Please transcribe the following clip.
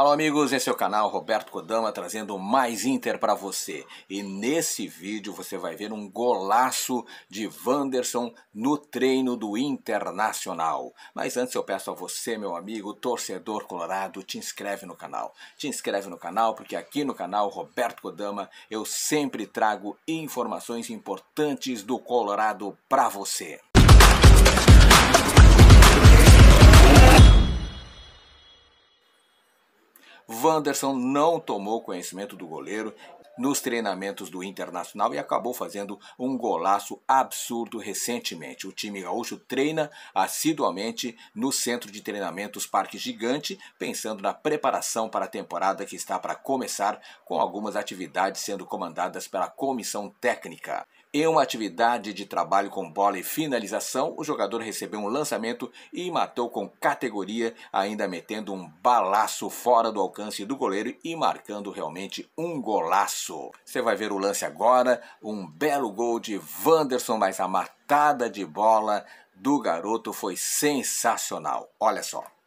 Alô amigos, esse é o canal Roberto Kodama trazendo mais Inter para você. E nesse vídeo você vai ver um golaço de Wanderson no treino do Internacional. Mas antes eu peço a você, meu amigo, torcedor colorado, te inscreve no canal. Te inscreve no canal porque aqui no canal Roberto Kodama eu sempre trago informações importantes do Colorado para você. Wanderson não tomou conhecimento do goleiro nos treinamentos do Internacional e acabou fazendo um golaço absurdo recentemente. O time gaúcho treina assiduamente no centro de treinamentos Parque Gigante, pensando na preparação para a temporada que está para começar, com algumas atividades sendo comandadas pela comissão técnica. Em uma atividade de trabalho com bola e finalização, o jogador recebeu um lançamento e matou com categoria, ainda metendo um balaço fora do alcance do goleiro e marcando realmente um golaço isso. Você vai ver o lance agora, um belo gol de Wanderson, mas a matada de bola do garoto foi sensacional. Olha só.